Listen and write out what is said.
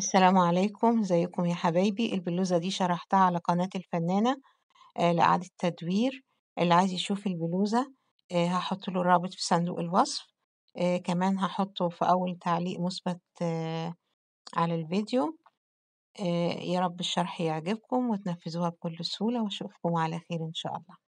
السلام عليكم ازيكم يا حبايبي البلوزة دي شرحتها على قناة الفنانة آه، لإعادة تدوير اللي عايز يشوف البلوزة آه، هحط له الرابط في صندوق الوصف آه، كمان هحطه في أول تعليق مثبت على الفيديو يا رب الشرح يعجبكم وتنفذوها بكل سهولة وأشوفكم على خير إن شاء الله